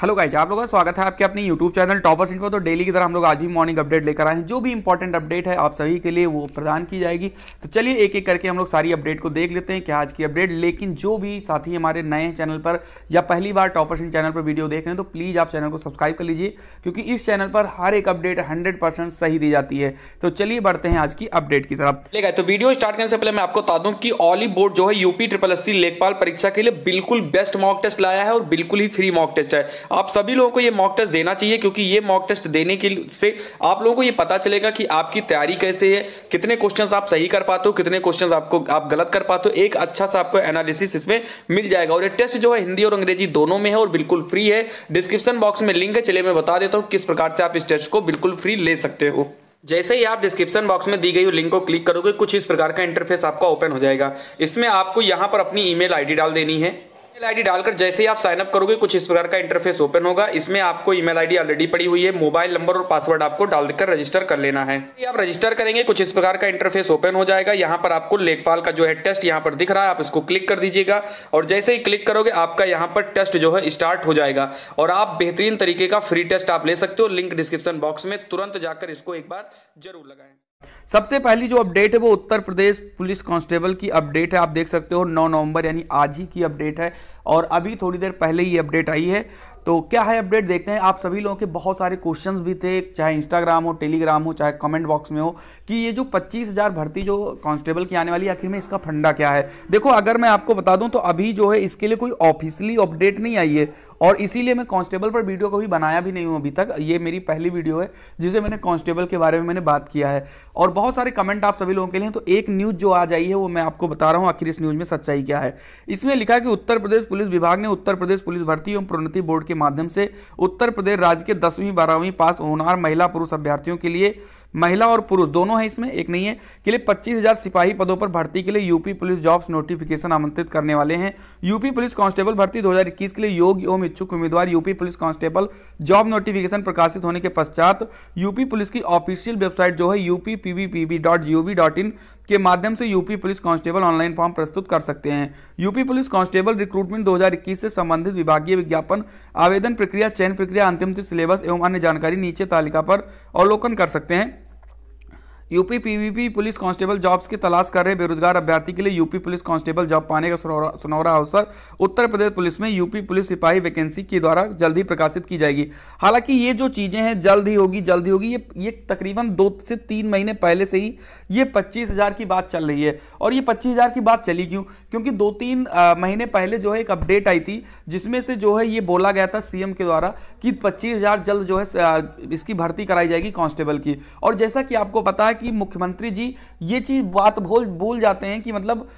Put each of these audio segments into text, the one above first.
hello guys आप लोगों का स्वागत है आपके अपने यूट्यूब चैनल टॉपर्स सिंह तो डेली की तरह हम लोग आज भी मॉर्निंग अपडेट लेकर आए हैं जो भी इंपॉर्टेंट अपडेट है आप सभी के लिए वो प्रदान की जाएगी तो चलिए एक एक करके हम लोग सारी अपडेट को देख लेते हैं क्या आज की अपडेट लेकिन जो भी साथी हमारे नए चैनल पर या पहली बार टॉपर्स सिंह चैनल पर वीडियो देख रहे हैं तो प्लीज़ आप चैनल को सब्सक्राइब कर लीजिए क्योंकि इस चैनल पर हर एक अपडेट हंड्रेड सही दी जाती है तो चलिए बढ़ते हैं आज की अपडेट की तरफ ले तो वीडियो स्टार्ट करने से पहले मैं आपको बता दूँ कि ऑली बोर्ड जो है यूपी ट्रिपल एस लेखपाल परीक्षा के लिए बिल्कुल बेस्ट मॉक टेस्ट लाया है और बिल्कुल ही फ्री मॉक टेस्ट है आप सभी लोगों को ये मॉक टेस्ट देना चाहिए क्योंकि ये मॉक टेस्ट देने के से आप लोगों को ये पता चलेगा कि आपकी तैयारी कैसे है कितने क्वेश्चंस आप सही कर पाते हो कितने क्वेश्चंस आपको आप गलत कर पाते हो एक अच्छा सा आपको एनालिसिस इसमें मिल जाएगा और ये टेस्ट जो है हिंदी और अंग्रेजी दोनों में है और बिल्कुल फ्री है डिस्क्रिप्शन बॉक्स में लिंक है चले मैं बता देता हूँ किस प्रकार से आप इस टेस्ट को बिल्कुल फ्री ले सकते हो जैसे ही आप डिस्क्रिप्शन बॉक्स में दी गई लिंक को क्लिक करोगे कुछ इस प्रकार का इंटरफेस आपका ओपन हो जाएगा इसमें आपको यहाँ पर अपनी ईमेल आईडी डाल देनी है ईमेल आईडी डालकर जैसे ही आप साइन अप करोगे कुछ इस प्रकार का इंटरफेस ओपन होगा इसमें आपको ईमेल आईडी ऑलरेडी पड़ी हुई है मोबाइल नंबर और पासवर्ड आपको डालकर रजिस्टर कर लेना है आप रजिस्टर करेंगे कुछ इस प्रकार का इंटरफेस ओपन हो जाएगा यहाँ पर आपको लेखपाल का जो है टेस्ट यहाँ पर दिख रहा है आप इसको क्लिक कर दीजिएगा और जैसे ही क्लिक करोगे आपका यहाँ पर टेस्ट जो है स्टार्ट हो जाएगा और आप बेहतरीन तरीके का फ्री टेस्ट आप ले सकते हो लिंक डिस्क्रिप्शन बॉक्स में तुरंत जाकर इसको एक बार जरूर लगाएं सबसे पहली जो अपडेट है वो उत्तर प्रदेश पुलिस कांस्टेबल की अपडेट है आप देख सकते हो 9 नवंबर यानी आज ही की अपडेट है और अभी थोड़ी देर पहले ही अपडेट आई है तो क्या है अपडेट देखते हैं आप सभी लोगों के बहुत सारे क्वेश्चंस भी थे चाहे इंस्टाग्राम हो टेलीग्राम हो चाहे कमेंट बॉक्स में हो कि ये जो 25,000 भर्ती जो कांस्टेबल की आने वाली आखिर में इसका फंडा क्या है देखो अगर मैं आपको बता दूं तो अभी जो है इसके लिए कोई ऑफिशियली अपडेट नहीं आई है और इसीलिए मैं कांस्टेबल पर वीडियो कभी बनाया भी नहीं हूँ अभी तक ये मेरी पहली वीडियो है जिसे मैंने कांस्टेबल के बारे में मैंने बात किया है और बहुत सारे कमेंट आप सभी लोगों के लिए तो एक न्यूज़ जो आ जाइए वो मैं आपको बता रहा हूँ आखिर इस न्यूज़ में सच्चाई क्या है इसमें लिखा कि उत्तर प्रदेश पुलिस विभाग ने उत्तर प्रदेश पुलिस भर्ती एवं प्रोन्नति बोर्ड के माध्यम से उत्तर प्रदेश राज्य के दसवीं बारहवीं पास होनहार महिला पुरुष अभ्यर्थियों के लिए महिला और पुरुष दोनों है इसमें एक नहीं है के लिए पच्चीस हजार सिपाही पदों पर भर्ती के लिए यूपी पुलिस जॉब्स नोटिफिकेशन आमंत्रित करने वाले हैं यूपी पुलिस कांस्टेबल भर्ती 2021 के लिए योग्य एवं इच्छुक उम्मीदवार UP police constable job notification प्रकाशित होने के पश्चात यूपी पुलिस की ऑफिशियल वेबसाइट जो है यूपी के माध्यम से UP police constable online form प्रस्तुत कर सकते हैं यूपी पुलिस कांस्टेबल रिक्रूटमेंट 2021 से संबंधित विभागीय विज्ञापन आवेदन प्रक्रिया चयन प्रक्रिया अंतिम सिलेबस एवं अन्य जानकारी नीचे तालिका पर अवलोकन कर सकते हैं UP PVP police constable jobs की तलाश कर रहे बेरोजगार अभ्यर्थी के लिए यूपी पुलिस कांस्टेबल जॉब पाने का सुनौरा अवसर उत्तर प्रदेश पुलिस में यूपी पुलिस सिपाही वैकेंसी के द्वारा जल्द ही प्रकाशित की जाएगी हालांकि ये जो चीज़ें हैं जल्द ही होगी जल्द ही होगी ये ये तकरीबन दो से तीन महीने पहले से ही ये पच्चीस हज़ार की बात चल रही है और ये पच्चीस हज़ार की बात चली क्यों क्योंकि दो तीन महीने पहले जो है एक अपडेट आई थी जिसमें से जो है ये बोला गया था सीएम के द्वारा कि पच्चीस हज़ार जल्द जो है इसकी भर्ती कराई जाएगी कांस्टेबल की और जैसा कि आपको पता कि मुख्यमंत्री जी ये चीज़ बात भूल भूल जाते हैं कि मतलब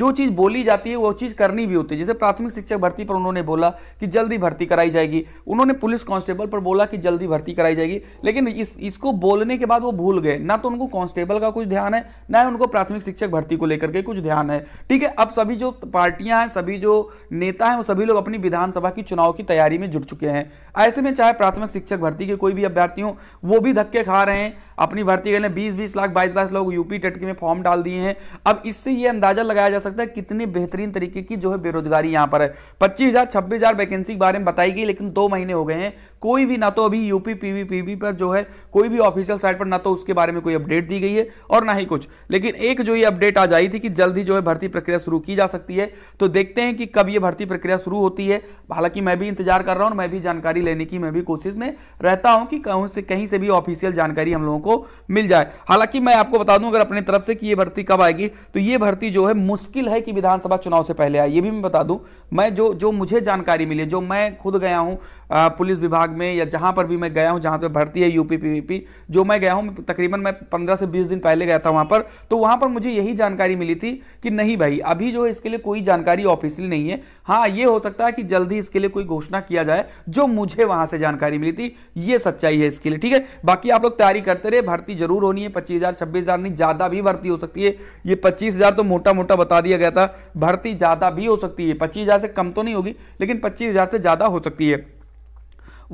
जो चीज़ बोली जाती है वो चीज़ करनी भी होती है जैसे प्राथमिक शिक्षक भर्ती पर उन्होंने बोला कि जल्दी भर्ती कराई जाएगी उन्होंने पुलिस कांस्टेबल पर बोला कि जल्दी भर्ती कराई जाएगी लेकिन इस इसको बोलने के बाद वो भूल गए ना तो उनको कांस्टेबल का कुछ ध्यान है ना ही उनको प्राथमिक शिक्षक भर्ती को लेकर के कुछ ध्यान है ठीक है अब सभी जो पार्टियां हैं सभी जो नेता हैं वो सभी लोग अपनी विधानसभा की चुनाव की तैयारी में जुट चुके हैं ऐसे में चाहे प्राथमिक शिक्षक भर्ती के कोई भी अभ्यर्थी हो वो भी धक्के खा रहे हैं अपनी भर्ती करने बीस बीस लाख बाईस बाईस लोग यूपी टटकी में फॉर्म डाल दिए हैं अब इससे ये अंदाजा लगाया जा सकता है कितनी बेहतरीन तरीके की जो है बेरोजगारी यहाँ पर है पच्चीस हजार छब्बीस हजार वैकेंसी के बारे में बताई गई लेकिन दो महीने हो गए हैं कोई भी ना तो अभी यूपी पीवी पीवी पर जो है कोई भी ऑफिशियल साइट पर ना तो उसके बारे में कोई अपडेट दी गई है और ना ही कुछ लेकिन एक जो ये अपडेट आ जाई थी कि जल्द ही जो है भर्ती प्रक्रिया शुरू की जा सकती है तो देखते हैं कि कब ये भर्ती प्रक्रिया शुरू होती है हालांकि मैं भी इंतजार कर रहा हूँ और मैं भी जानकारी लेने की मैं भी कोशिश में रहता हूं कि कहीं से कहीं से भी ऑफिशियल जानकारी हम लोगों को मिल जाए हालांकि मैं आपको बता दूं अगर अपनी तरफ से कि यह भर्ती कब आएगी तो यह भर्ती जो है मुश्किल है कि विधानसभा चुनाव से पहले आए ये भी मैं बता दूं मैं जो जो मुझे जानकारी मिली जो मैं खुद गया हूं पुलिस विभाग में या जहां पर भी मैं गया हूं जहां पर भर्ती है यूपी जो मैं गया हूं तकरीबन मैं पंद्रह से बीस दिन पहले गया था वहां पर तो वहां पर मुझे यही जानकारी मिली थी कि नहीं भाई अभी जो है इसके लिए कोई जानकारी ऑफिशियली नहीं है हाँ ये हो सकता है कि जल्दी इसके लिए कोई घोषणा किया जाए जो मुझे वहां से जानकारी मिली थी ये सच्चाई है इसके लिए ठीक है बाकी आप लोग तैयारी करते रहे रे भर्ती जरूर होनी है पच्चीस हज़ार छब्बीस हज़ार नहीं ज़्यादा भी भर्ती हो सकती है ये पच्चीस हज़ार तो मोटा मोटा बता दिया गया था भर्ती ज़्यादा भी हो सकती है पच्चीस हज़ार से कम तो नहीं होगी लेकिन पच्चीस हज़ार से ज़्यादा हो सकती है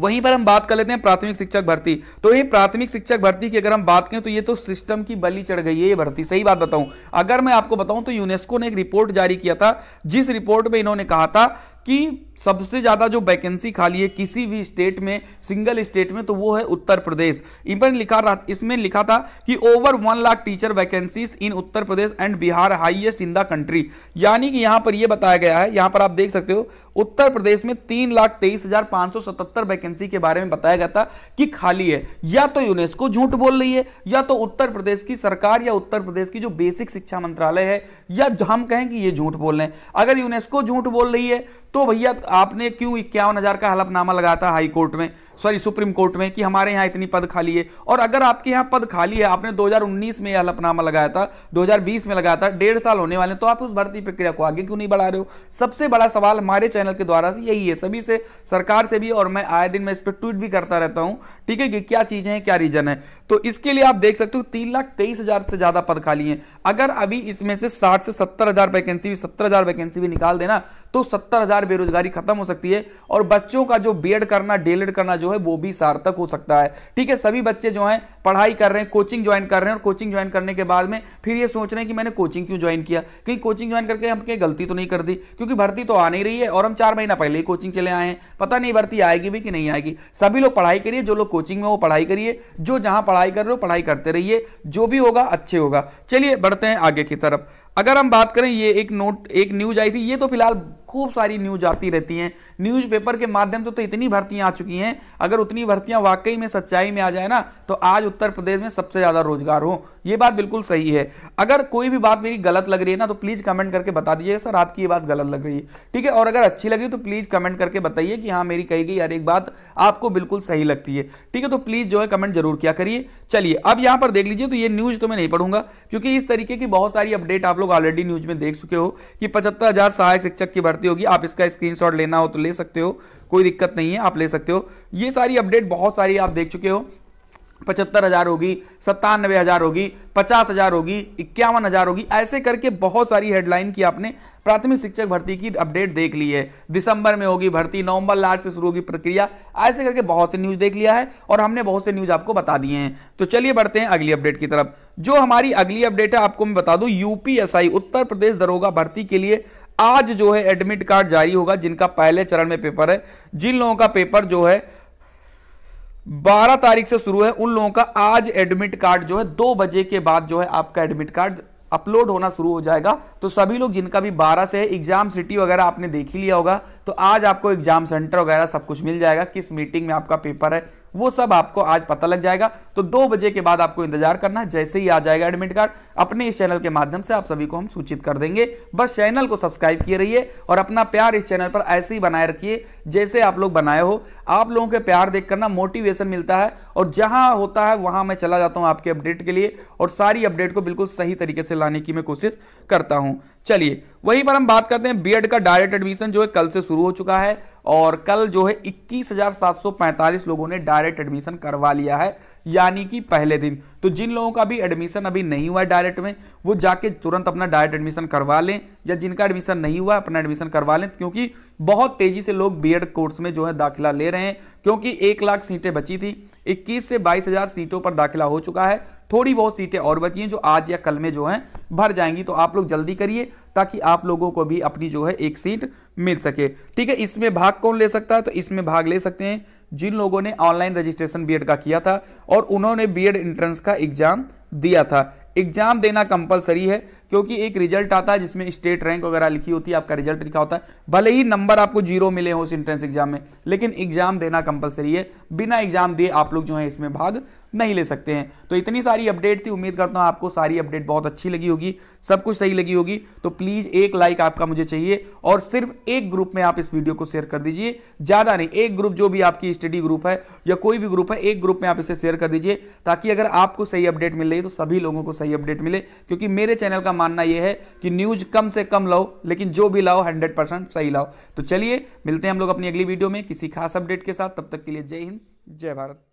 वहीं पर हम बात कर लेते हैं प्राथमिक शिक्षक भर्ती तो ये प्राथमिक शिक्षक भर्ती की अगर हम बात करें तो ये तो सिस्टम की बलि चढ़ गई है ये भर्ती सही बात बताऊं अगर मैं आपको बताऊं तो यूनेस्को ने एक रिपोर्ट जारी किया था जिस रिपोर्ट में इन्होंने कहा था कि सबसे ज़्यादा जो वैकेंसी खाली है किसी भी स्टेट में सिंगल स्टेट में तो वो है उत्तर प्रदेश इवन लिखा रहा इसमें लिखा था कि over one lakh teacher vacancies in Uttar Pradesh and Bihar highest in the country यानी कि यहां पर ये बताया गया है यहां पर आप देख सकते हो उत्तर प्रदेश में तीन लाख तेईस हजार पांच सौ सतहत्तर वैकेंसी के बारे में बताया गया था कि खाली है या तो यूनेस्को झूठ बोल रही है या तो उत्तर प्रदेश की सरकार या उत्तर प्रदेश की जो बेसिक शिक्षा मंत्रालय है या हम कहें कि ये झूठ बोल रहे हैं अगर यूनेस्को झूठ बोल रही है तो भैया आपने क्यों इक्यावन हजार का हलफनामा लगा था हाईकोर्ट में सॉरी सुप्रीम कोर्ट में कि हमारे यहाँ इतनी पद खाली है और अगर आपके यहाँ पद खाली है आपने 2019 में यह हलफनामा लगाया था 2020 में लगाया था डेढ़ साल होने वाले तो आप उस भर्ती प्रक्रिया को आगे क्यों नहीं बढ़ा रहे हो सबसे बड़ा सवाल हमारे चैनल के द्वारा यही है सभी से सरकार से भी और मैं आए दिन मैं इस पर ट्वीट भी करता रहता हूँ ठीक है कि क्या चीज़ें हैं क्या रीजन है तो इसके लिए आप देख सकते हो तीन लाख तेईस हजार से ज़्यादा पद खाली है अगर अभी इसमें से साठ से सत्तर हजार वैकेंसी भी सत्तर हजार वैकेंसी भी निकाल देना तो सत्तर हजार बेरोजगारी खत्म हो सकती है और बच्चों का जो बी करना डी करना जो है वो भी सार्थक हो सकता है ठीक है सभी बच्चे जो हैं पढ़ाई कर रहे हैं कोचिंग ज्वाइन कर रहे हैं और कोचिंग ज्वाइन करने के बाद में फिर ये सोच रहे हैं कि मैंने कोचिंग क्यों ज्वाइन किया क्योंकि कोचिंग ज्वाइन करके हम कहीं गलती तो नहीं कर दी क्योंकि भर्ती तो आ नहीं रही है और हम चार महीना पहले ही कोचिंग चले आए हैं पता नहीं भर्ती आएगी भी कि नहीं आएगी सभी लोग पढ़ाई करिए जो लोग कोचिंग में वो पढ़ाई करिए जो जहां पढ़ाई कर रहे हो पढ़ाई करते रहिए जो भी होगा अच्छे होगा चलिए बढ़ते हैं आगे की तरफ अगर हम बात करें ये एक नोट एक न्यूज आई थी ये तो फिलहाल खूब सारी न्यूज आती रहती हैं न्यूज़पेपर के माध्यम से तो इतनी भर्तियां आ चुकी हैं अगर उतनी भर्तियां वाकई में सच्चाई में आ जाए ना तो आज उत्तर प्रदेश में सबसे ज़्यादा रोजगार हो ये बात बिल्कुल सही है अगर कोई भी बात मेरी गलत लग रही है ना तो प्लीज़ कमेंट करके बता दीजिए सर आपकी ये बात गलत लग रही है ठीक है और अगर अच्छी लग रही तो प्लीज़ कमेंट करके बताइए कि हाँ मेरी कही गई हर एक बात आपको बिल्कुल सही लगती है ठीक है तो प्लीज़ जो है कमेंट जरूर किया करिए चलिए अब यहाँ पर देख लीजिए तो ये न्यूज़ तो मैं नहीं पढ़ूंगा क्योंकि इस तरीके की बहुत सारी अपडेट आप लोग लोग ऑलरेडी न्यूज में देख चुके हो कि पचहत्तर हजार सहायक शिक्षक की भर्ती होगी आप इसका स्क्रीनशॉट लेना हो तो ले सकते हो कोई दिक्कत नहीं है आप ले सकते हो ये सारी अपडेट बहुत सारी आप देख चुके हो पचहत्तर हज़ार होगी सत्तानवे हज़ार होगी पचास हज़ार होगी इक्यावन हज़ार होगी ऐसे करके बहुत सारी हेडलाइन की आपने प्राथमिक शिक्षक भर्ती की अपडेट देख ली है दिसंबर में होगी भर्ती नवंबर लास्ट से शुरू होगी प्रक्रिया ऐसे करके बहुत से न्यूज़ देख लिया है और हमने बहुत से न्यूज़ आपको बता दिए हैं तो चलिए बढ़ते हैं अगली अपडेट की तरफ जो हमारी अगली अपडेट है आपको मैं बता दू यूपीएसआई उत्तर प्रदेश दरोगा भर्ती के लिए आज जो है एडमिट कार्ड जारी होगा जिनका पहले चरण में पेपर है जिन लोगों का पेपर जो है 12 तारीख से शुरू है उन लोगों का आज एडमिट कार्ड जो है दो बजे के बाद जो है आपका एडमिट कार्ड अपलोड होना शुरू हो जाएगा तो सभी लोग जिनका भी 12 से है एग्जाम सिटी वगैरह आपने देख ही लिया होगा तो आज आपको एग्जाम सेंटर वगैरह सब कुछ मिल जाएगा किस मीटिंग में आपका पेपर है वो सब आपको आज पता लग जाएगा तो दो बजे के बाद आपको इंतजार करना है जैसे ही आ जाएगा एडमिट कार्ड अपने इस चैनल के माध्यम से आप सभी को हम सूचित कर देंगे बस चैनल को सब्सक्राइब किए रहिए और अपना प्यार इस चैनल पर ऐसे ही बनाए रखिए जैसे आप लोग बनाए हो आप लोगों के प्यार देख करना मोटिवेशन मिलता है और जहां होता है वहां मैं चला जाता हूं आपके अपडेट के लिए और सारी अपडेट को बिल्कुल सही तरीके से लाने की मैं कोशिश करता हूं चलिए वहीं पर हम बात करते हैं बीएड का डायरेक्ट एडमिशन जो है कल से शुरू हो चुका है और कल जो है 21,745 लोगों ने डायरेक्ट एडमिशन करवा लिया है यानी कि पहले दिन तो जिन लोगों का भी एडमिशन अभी नहीं हुआ है डायरेक्ट में वो जाके तुरंत अपना डायरेक्ट एडमिशन करवा लें या जिनका एडमिशन नहीं हुआ अपना एडमिशन करवा लें क्योंकि बहुत तेजी से लोग बी कोर्स में जो है दाखिला ले रहे हैं क्योंकि एक लाख सीटें बची थी इक्कीस से बाईस सीटों पर दाखिला हो चुका है थोड़ी बहुत सीटें और बची हैं जो आज या कल में जो हैं भर जाएंगी तो आप लोग जल्दी करिए ताकि आप लोगों को भी अपनी जो है एक सीट मिल सके ठीक है इसमें भाग कौन ले सकता है तो इसमें भाग ले सकते हैं जिन लोगों ने ऑनलाइन रजिस्ट्रेशन बीएड का किया था और उन्होंने बीएड एंट्रेंस का एग्जाम दिया था एग्जाम देना कंपलसरी है क्योंकि एक रिजल्ट आता है जिसमें स्टेट रैंक वगैरह लिखी होती है आपका रिजल्ट लिखा होता है भले ही नंबर आपको जीरो मिले हो उस इंट्रेंस एग्जाम में लेकिन एग्जाम देना कंपलसरी है बिना एग्जाम दिए आप लोग जो है इसमें भाग नहीं ले सकते हैं तो इतनी सारी अपडेट थी उम्मीद करता हूँ आपको सारी अपडेट बहुत अच्छी लगी होगी सब कुछ सही लगी होगी तो प्लीज़ एक लाइक आपका मुझे चाहिए और सिर्फ एक ग्रुप में आप इस वीडियो को शेयर कर दीजिए ज़्यादा नहीं एक ग्रुप जो भी आपकी स्टडी ग्रुप है या कोई भी ग्रुप है एक ग्रुप में आप इसे शेयर कर दीजिए ताकि अगर आपको सही अपडेट मिल रही है तो सभी लोगों को सही अपडेट मिले क्योंकि मेरे चैनल का मानना यह है कि न्यूज कम से कम लाओ लेकिन जो भी लाओ हंड्रेड परसेंट सही लाओ तो चलिए मिलते हैं हम लोग अपनी अगली वीडियो में किसी खास अपडेट के साथ तब तक के लिए जय हिंद जय भारत